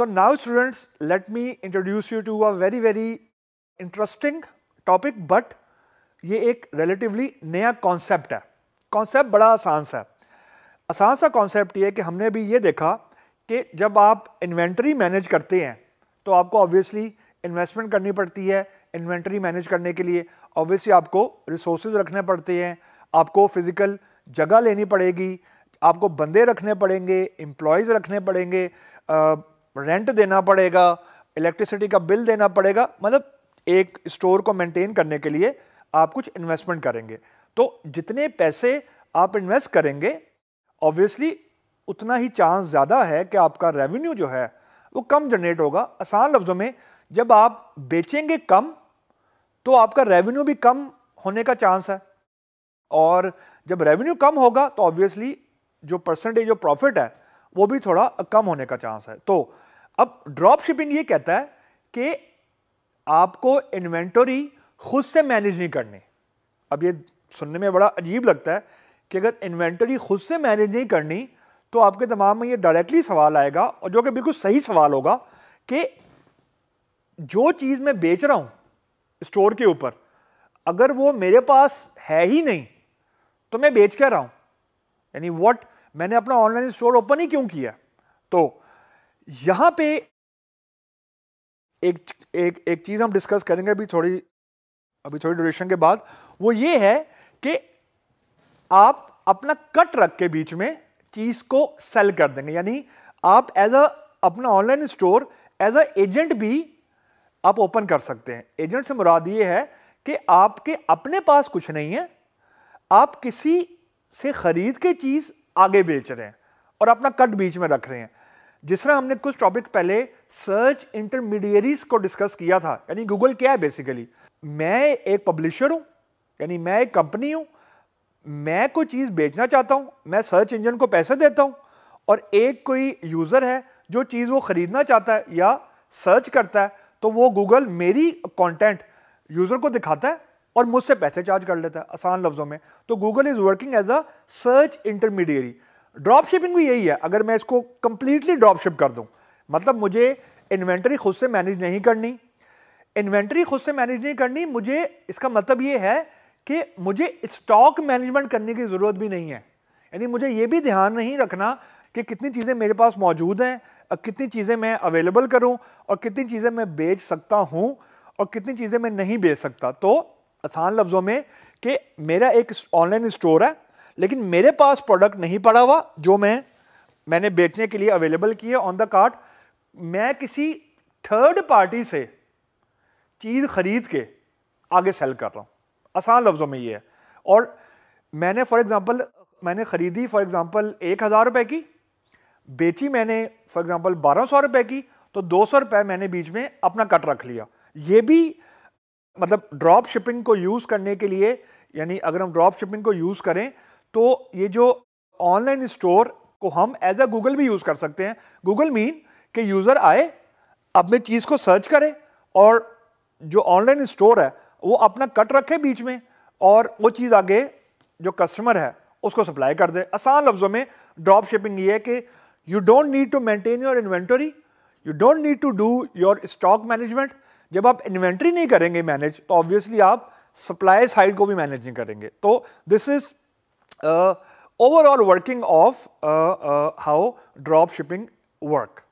So now students, let me introduce you to a very very interesting topic but ये एक relatively नया concept है concept बड़ा आसान सा है आसान सा कॉन्सेप्ट ये कि हमने भी ये देखा कि जब आप इन्वेंट्री मैनेज करते हैं तो आपको ऑब्वियसली इन्वेस्टमेंट करनी पड़ती है इन्वेंट्री मैनेज करने के लिए ऑब्वियसली आपको रिसोर्सेज रखने पड़ते हैं आपको फिज़िकल जगह लेनी पड़ेगी आपको बंदे रखने पड़ेंगे एम्प्लॉयज़ रखने पड़ेंगे रेंट देना पड़ेगा इलेक्ट्रिसिटी का बिल देना पड़ेगा मतलब एक स्टोर को मेंटेन करने के लिए आप कुछ इन्वेस्टमेंट करेंगे तो जितने पैसे आप इन्वेस्ट करेंगे ऑब्वियसली उतना ही चांस ज़्यादा है कि आपका रेवेन्यू जो है वो कम जनरेट होगा आसान लफ्ज़ों में जब आप बेचेंगे कम तो आपका रेवेन्यू भी कम होने का चांस है और जब रेवेन्यू कम होगा तो ऑब्वियसली जो परसेंटेज ऑफ प्रॉफिट है वो भी थोड़ा कम होने का चांस है तो अब ड्रॉप शिपिंग ये कहता है कि आपको इन्वेंटरी खुद से मैनेज नहीं करनी अब ये सुनने में बड़ा अजीब लगता है कि अगर इन्वेंटरी खुद से मैनेज नहीं करनी तो आपके दिमाग में ये डायरेक्टली सवाल आएगा और जो कि बिल्कुल सही सवाल होगा कि जो चीज़ मैं बेच रहा हूँ स्टोर के ऊपर अगर वो मेरे पास है ही नहीं तो मैं बेच क्या रहा हूँ यानी वॉट मैंने अपना ऑनलाइन स्टोर ओपन ही क्यों किया तो यहां पे एक एक एक चीज़ हम डिस्कस करेंगे अभी थोड़ी अभी थोड़ी ड्यूरेशन के बाद वो ये है कि आप अपना कट रख के बीच में चीज़ को सेल कर देंगे यानी आप एज अ अपना online store as a agent भी आप ओपन कर सकते हैं एजेंट से मुराद ये है कि आपके अपने पास कुछ नहीं है आप किसी से ख़रीद के चीज़ आगे बेच रहे हैं और अपना कट बीच में रख रहे हैं जिस तरह हमने कुछ टॉपिक पहले सर्च इंटरमीडियरीज को डिस्कस किया था यानी गूगल क्या है बेसिकली मैं एक पब्लिशर हूं यानी मैं एक कंपनी हूं मैं कोई चीज़ बेचना चाहता हूं मैं सर्च इंजन को पैसे देता हूं और एक कोई यूज़र है जो चीज़ वो ख़रीदना चाहता है या सर्च करता है तो वो गूगल मेरी कंटेंट यूज़र को दिखाता है और मुझसे पैसे चार्ज कर लेता है आसान लफ्ज़ों में तो Google is working as a search intermediary drop shipping भी यही है अगर मैं इसको कंप्लीटली ड्रॉप शिप कर दूं मतलब मुझे इन्वेंट्री खुद से मैनेज नहीं करनी इन्वेंट्री खुद से मैनेज नहीं करनी मुझे इसका मतलब ये है कि मुझे स्टॉक मैनेजमेंट करने की ज़रूरत भी नहीं है यानी मुझे ये भी ध्यान नहीं रखना कि कितनी चीज़ें मेरे पास मौजूद हैं और कितनी चीज़ें मैं अवेलेबल करूं और कितनी चीज़ें मैं बेच सकता हूं और कितनी चीज़ें मैं नहीं बेच सकता तो आसान लफ्ज़ों में कि मेरा एक ऑनलाइन स्टोर है लेकिन मेरे पास प्रोडक्ट नहीं पड़ा हुआ जो मैं मैंने बेचने के लिए अवेलेबल किए ऑन द कार्ट मैं किसी थर्ड पार्टी से चीज़ खरीद के आगे सेल कर रहा हूँ आसान लफ्ज़ों में ये है और मैंने फॉर एग्ज़ाम्पल मैंने ख़रीदी फॉर एग्ज़ाम्पल एक हज़ार रुपये की बेची मैंने फॉर एग्ज़ाम्पल बारह सौ रुपये की तो दो सौ रुपये मैंने बीच में अपना कट रख लिया ये भी मतलब ड्रॉप शिपिंग को यूज़ करने के लिए यानी अगर हम ड्रॉप शिपिंग को यूज़ करें तो ये जो ऑनलाइन स्टोर को हम एज अ गूगल भी यूज़ कर सकते हैं गूगल मीन के यूज़र आए अपने चीज़ को सर्च करे और जो ऑनलाइन स्टोर है वो अपना कट रखे बीच में और वो चीज़ आगे जो कस्टमर है उसको सप्लाई कर दे आसान लफ्ज़ों में ड्रॉप शिपिंग ये है कि you don't need to maintain your inventory you don't need to do your stock management जब आप इन्वेंट्री नहीं करेंगे मैनेज तो ऑब्वियसली आप सप्लाई साइड को भी मैनेज नहीं करेंगे तो this is uh, overall working of uh, uh how drop shipping work.